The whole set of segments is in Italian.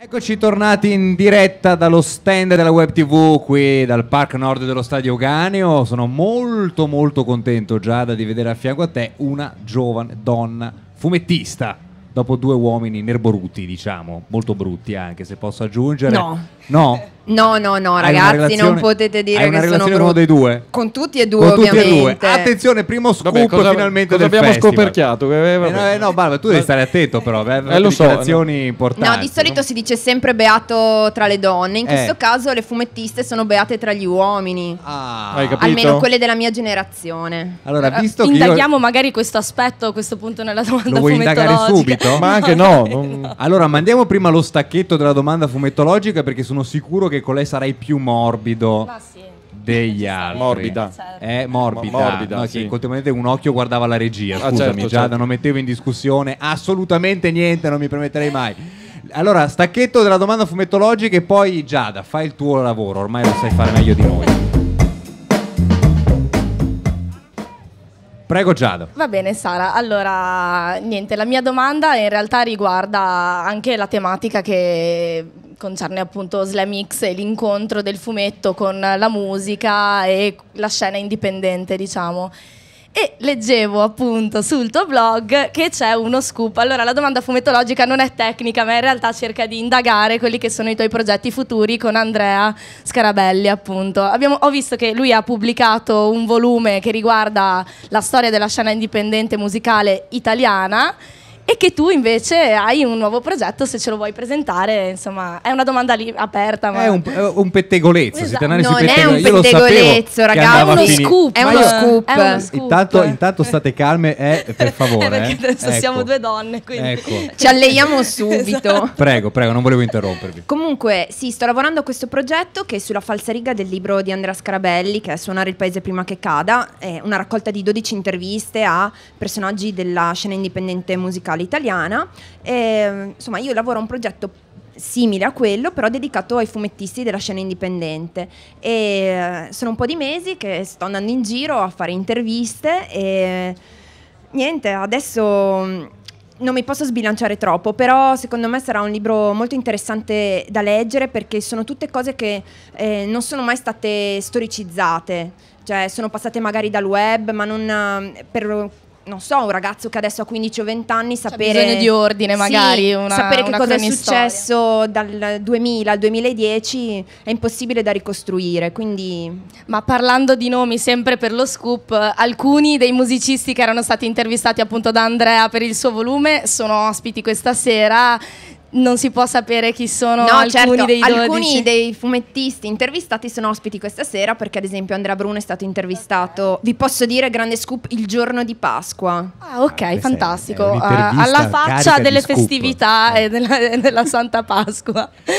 Eccoci tornati in diretta dallo stand della Web TV qui dal Park Nord dello Stadio Ganeo. Sono molto molto contento Giada di vedere a fianco a te una giovane donna fumettista dopo due uomini nerboruti, diciamo, molto brutti anche se posso aggiungere. No. No. No, no, no ragazzi, non potete dire hai una che sono uno dei due. Con tutti e due, Con tutti ovviamente. E due. Attenzione, primo scoop vabbè, cosa, finalmente cosa abbiamo festival. scoperchiato. Eh, eh, no, eh, no, Barba, tu devi stare attento però, eh, eh lo so, dichiarazioni no. importanti. No, di solito no? si dice sempre beato tra le donne, in questo eh. caso le fumettiste sono beate tra gli uomini. Ah, hai capito? Almeno quelle della mia generazione. Allora, visto allora, eh, che indaghiamo io... magari questo aspetto a questo punto nella domanda lo vuoi indagare subito? fumetto? Ma anche no, no. Allora mandiamo prima lo stacchetto della domanda fumettologica perché sono sicuro che con lei sarai più morbido. Ma sì degli altri. Morbida. È certo. eh, morbida. Mo morbida no, sì. Continuamente un occhio guardava la regia, ah, scusami, ah, certo, Giada, certo. non mettevo in discussione assolutamente niente, non mi permetterei mai. Allora, stacchetto della domanda fumettologica e poi Giada, fai il tuo lavoro, ormai lo sai fare meglio di noi. Prego Giada. Va bene Sara, allora niente, la mia domanda in realtà riguarda anche la tematica che concerne appunto Slam X e l'incontro del fumetto con la musica e la scena indipendente, diciamo e leggevo appunto sul tuo blog che c'è uno scoop. Allora la domanda fumetologica non è tecnica, ma in realtà cerca di indagare quelli che sono i tuoi progetti futuri con Andrea Scarabelli, appunto. Abbiamo, ho visto che lui ha pubblicato un volume che riguarda la storia della scena indipendente musicale italiana e che tu invece hai un nuovo progetto se ce lo vuoi presentare, insomma, è una domanda lì aperta. Ma... È un, un pettegolezzo, esatto. non pettegolezzo. è un pettegolezzo, ragazzo, esatto. è uno scoop. È uno, scoop. È uno scoop. Intanto, intanto, state calme, eh, per favore. Eh. adesso ecco. siamo due donne, quindi ecco. ci alleiamo subito. Esatto. Prego, prego, non volevo interrompervi. Comunque, sì, sto lavorando a questo progetto che è sulla falsariga del libro di Andrea Scarabelli, che è Suonare il paese prima che cada, è una raccolta di 12 interviste a personaggi della scena indipendente musicale scuola italiana. E, ehm, insomma, io lavoro a un progetto simile a quello, però dedicato ai fumettisti della scena indipendente. E eh, sono un po' di mesi che sto andando in giro a fare interviste e niente, adesso mm, non mi posso sbilanciare troppo, però secondo me sarà un libro molto interessante da leggere perché sono tutte cose che eh, non sono mai state storicizzate, cioè sono passate magari dal web, ma non mm, per non so, un ragazzo che adesso ha 15 o 20 anni sapere... C'è bisogno di ordine magari, sì, una, sapere che cosa è successo dal 2000 al 2010 è impossibile da ricostruire, quindi... Ma parlando di nomi, sempre per lo scoop, alcuni dei musicisti che erano stati intervistati appunto da Andrea per il suo volume sono ospiti questa sera non si può sapere chi sono no, alcuni certo. dei 12. Alcuni dei fumettisti intervistati sono ospiti questa sera perché ad esempio Andrea Bruno è stato intervistato, okay. vi posso dire, grande scoop, il giorno di Pasqua. Ah ok, ah, fantastico. Uh, alla faccia delle festività eh. e della, della, Santa Pasqua.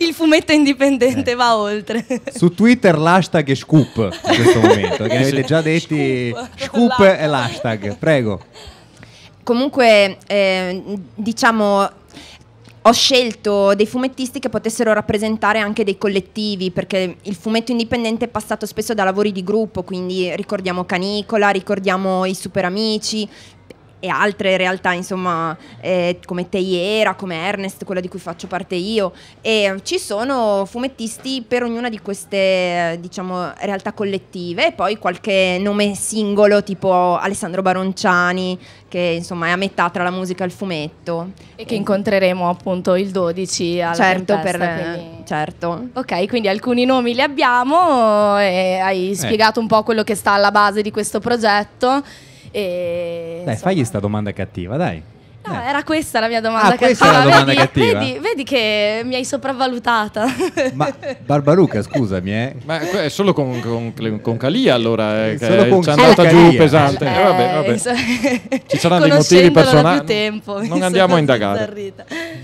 il fumetto indipendente eh. va oltre. Su Twitter l'hashtag è scoop in questo momento, che avete già detti scoop, scoop è l'hashtag, prego. Comunque eh, diciamo ho scelto dei fumettisti che potessero rappresentare anche dei collettivi, perché il fumetto indipendente è passato spesso da lavori di gruppo, quindi ricordiamo Canicola, ricordiamo i Super Amici, e altre realtà, insomma, eh, come Teiera, come Ernest, quella di cui faccio parte io. E ci sono fumettisti per ognuna di queste, diciamo, realtà collettive e poi qualche nome singolo, tipo Alessandro Baronciani, che insomma è a metà tra la musica e il fumetto. E che incontreremo appunto il 12 alla certo, Tempesta, per, quindi... certo. Ok, quindi alcuni nomi li abbiamo, e hai eh. spiegato un po' quello che sta alla base di questo progetto. E, dai, insomma... fagli sta domanda cattiva, dai. No, eh. era questa la mia ah, domanda, ah, cattiva. La ah, domanda vedi, cattiva. Vedi, vedi, che mi hai sopravvalutata. Ma Barbaruca, scusami, eh. Ma è solo con, con, con Calia allora, eh, solo con ci andata giù eh, pesante. Eh, eh, vabbè, vabbè. Ci saranno dei motivi personali. Tempo, non andiamo a indagare.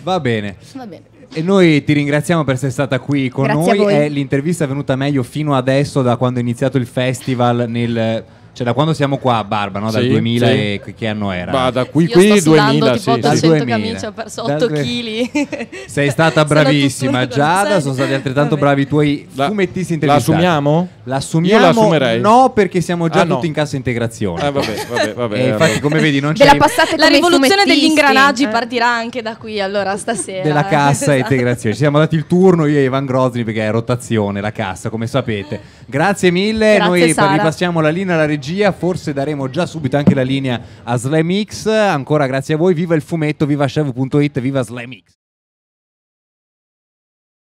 Va bene. Va bene. E noi ti ringraziamo per essere stata qui con Grazie noi. Eh, è l'intervista venuta meglio fino adesso da quando è iniziato il festival nel cioè, da quando siamo qua a Barba, no? dal sì, 2000 sì. e che anno era? Bah, da qui, qui Io sto 2000, tipo, sì, da 100 camicie ho perso 8 kg. Sei stata bravissima, Giada, sono stati altrettanto Vabbè. bravi i tuoi fumettisti intervistati. La assumiamo? L'assumiamo? Io no, perché siamo già ah, tutti in cassa integrazione. Eh, vabbè, vabbè, vabbè, eh, infatti, come vedi, non c'è. Della passate la rivoluzione degli ingranaggi eh. partirà anche da qui, allora, stasera. Della cassa esatto. integrazione. Ci siamo dati il turno io e Ivan Grozny perché è rotazione la cassa, come sapete. Grazie mille. Grazie, Noi Sara. ripassiamo la linea alla regia. Forse daremo già subito anche la linea a Slamix. Ancora grazie a voi. Viva il fumetto, viva chev.it, viva Slamix.